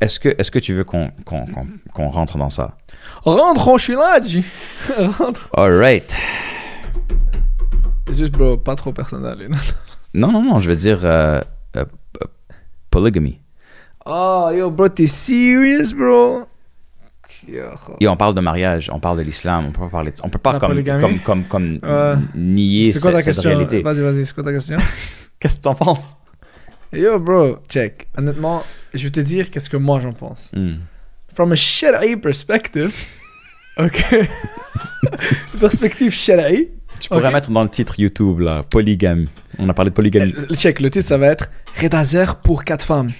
Est-ce que, est que tu veux qu'on qu'on qu'on rentre dans ça? Rentre, je suis là, Rentre. All right. C'est Juste, bro, pas trop personnel. non, non, non, je veux dire euh, euh, euh polygamy. Oh, yo, bro, t'es serious, bro? Et on parle de mariage, on parle de l'islam, on peut pas parler de... on peut pas comme, comme, comme, comme, nier quoi ta cette réalité. Vas-y, vas-y, c'est quoi ta question? Qu'est-ce que t'en penses? Yo, bro, check. Honnêtement, je vais te dire qu'est-ce que moi j'en pense. Hmm. From a shari perspective, ok, perspective shari. Tu pourrais mettre dans le titre YouTube, là, polygame. On a parlé de polygamie. Euh, check, le titre, ça va être Redazer pour 4 femmes.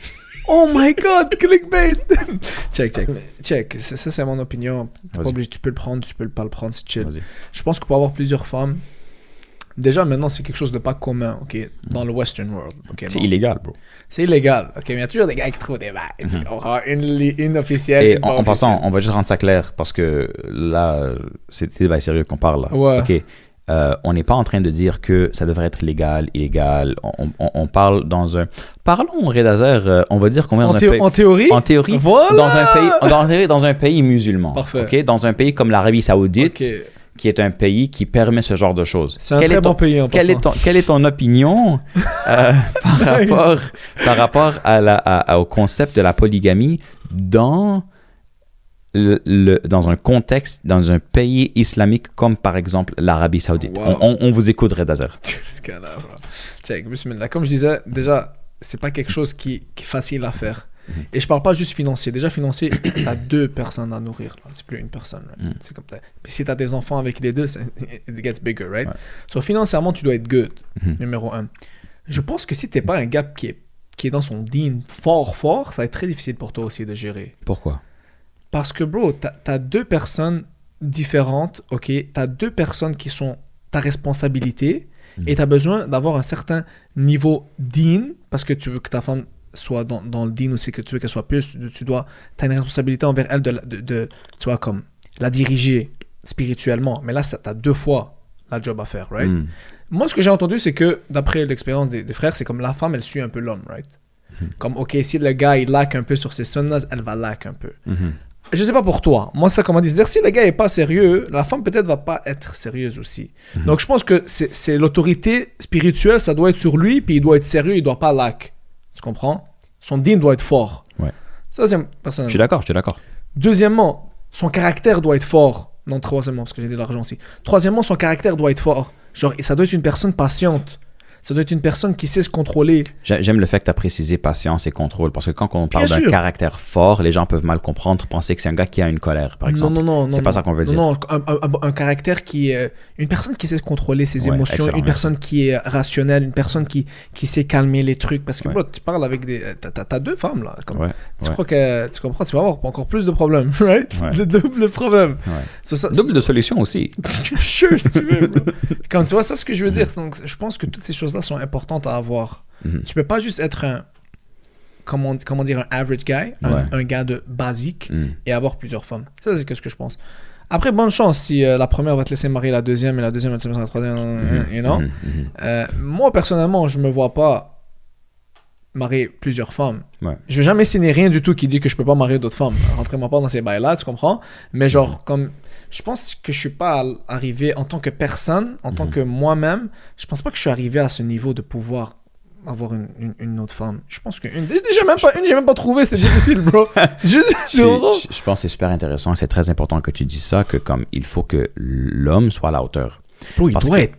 Oh my god, clickbait! check, check, check. Ça, c'est mon opinion. Pas obligé, tu peux le prendre, tu peux pas le prendre, c'est chill. Je pense qu'on peut avoir plusieurs femmes Déjà, maintenant, c'est quelque chose de pas commun, OK, dans le Western world. c'est illégal, bro. C'est illégal, OK, mais il y a toujours des gars qui trouvent des bails. Mhm. On aura une, une officielle. Et en, passant, on va juste rendre ça clair, parce que là, c'est des bails sérieux qu'on parle. OK. Euh, on n'est pas en train de dire que ça devrait être légal, illégal. On, on, parle dans un. Parlons, Redazer, euh, on va dire qu'on est dans un pays. En théorie En théorie, dans, un pays, dans, un pays musulman. Parfait. Dans un pays comme l'Arabie Saoudite. OK qui est un pays qui permet ce genre de choses. C'est un très est ton, bon pays en quel est ton, Quelle est ton opinion euh, par, rapport, par rapport à la, au concept de la polygamie dans, le, dans un contexte, dans un pays islamique comme par exemple l'Arabie Saoudite on, vous écouterait Dazer. Comme je disais, déjà, c'est pas quelque chose qui, qui est facile à faire et je parle pas juste financier. Déjà, financier, tu as deux personnes à nourrir. C'est plus une personne. Mm. C'est Puis si tu as des enfants avec les deux, it gets bigger, right? financièrement, tu dois être good, mm-hmm. numéro un. Je pense que si t'es pas un gars qui est, qui est dans son dean fort, fort, ça va être très difficile pour toi aussi de gérer. Pourquoi Parce que, bro, tu as, deux personnes différentes, ok? Tu as deux personnes qui sont ta responsabilité mm-hmm. et tu as besoin d'avoir un certain niveau dean parce que tu veux que ta femme soit dans, le din ou c'est que tu veux qu'elle soit plus, tu dois, as une responsabilité envers elle de, de, tu comme la diriger spirituellement. Mais là, tu as deux fois la job à faire, hmm. Moi, ce que j'ai entendu, c'est que, d'après l'expérience des, frères, c'est comme la femme, elle suit un peu l'homme, right? Hmm. Comme, ok, si le gars, il laque un peu sur ses sunnas, elle va laque un peu. Je hmm. ne Je sais pas pour toi. Moi, ça, comment dire, si le gars est pas sérieux, la femme peut-être va pas être sérieuse aussi. Donc, je pense que c'est l'autorité spirituelle, ça doit être sur lui, puis il doit être sérieux, il doit pas laque. Tu comprends Son din doit être fort. Je suis d'accord, je suis d'accord. Deuxièmement, son caractère doit être fort. Non, troisièmement, parce que j'ai de l'argent aussi. Troisièmement, son caractère doit être fort. Genre, ça doit être une personne patiente ça doit être une personne qui sait se contrôler. J'aime le fait que tu as précisé patience et contrôle, parce que quand on parle d'un caractère fort, les gens peuvent mal comprendre, penser que c'est un gars qui a une colère, par exemple. Non, non, non. C'est pas ça qu'on veut dire. Non, un, un, caractère qui est. Euh, une personne qui sait se contrôler ses émotions, une personne qui est rationnelle, une personne qui, qui sait calmer les trucs. Parce que, tu parles avec des. Euh, t'as deux femmes, là. tu crois que. Tu comprends, tu vas avoir encore plus de problèmes, right? Le double problème. double de solution aussi. sure, si tu veux, Quand tu vois, ça, ce que je veux dire. Donc, je pense que toutes ces choses là sont importantes à avoir. Mhm. Tu peux pas juste être un, comment, comment dire, un average guy, un, gars de basique mhm. et avoir plusieurs femmes. Ça, c'est ce que je pense. Après, bonne chance si euh, la première va te laisser marier la deuxième et la deuxième va la troisième. et mhm. non euh, moi, personnellement, je me vois pas marier plusieurs femmes. Ouais. Je vais jamais signer rien du tout qui dit que je peux pas marier d'autres femmes. Rentrez-moi pas dans ces bails-là, tu comprends Mais genre, comme je pense que je suis pas arrivé en tant que personne, en tant mhm. que moi-même, je pense pas que je suis arrivé à ce niveau de pouvoir avoir une, une, autre femme. Je pense qu'une j'ai même pas une, j'ai même pas trouvé, c'est difficile, bro. je, je, pense que c'est super intéressant, c'est très important que tu dis ça que comme il faut que l'homme soit à la hauteur. il doit être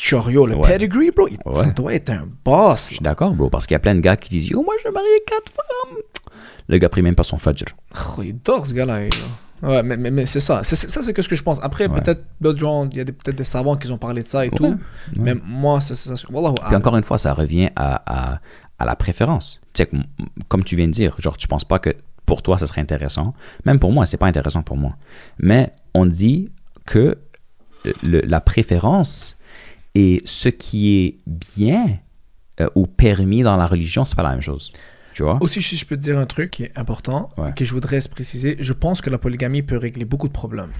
Chorio, le pedigree, bro, ça doit être un boss. Je suis d'accord, bro, parce qu'il y a plein de gars qui disent Yo, moi, je vais marier quatre femmes. Le gars prie même pas son fajr. Oh, il dort, ce gars-là. Ouais, mais, mais, c'est ça. C'est, ça, c'est que ce que je pense. Après, peut-être d'autres gens, il y a peut-être des savants qui ont parlé de ça et tout. Mais moi, c'est ça. encore une fois, ça revient à, à, la préférence. Tu sais, comme tu viens de dire, genre, tu penses pas que pour toi, ça serait intéressant. Même pour moi, c'est pas intéressant pour moi. Mais on dit que la préférence et ce qui est bien euh, ou permis dans la religion, c'est pas la même chose. Tu vois? Aussi, si je peux te dire un truc qui est important, que je voudrais se préciser, je pense que la polygamie peut régler beaucoup de problèmes.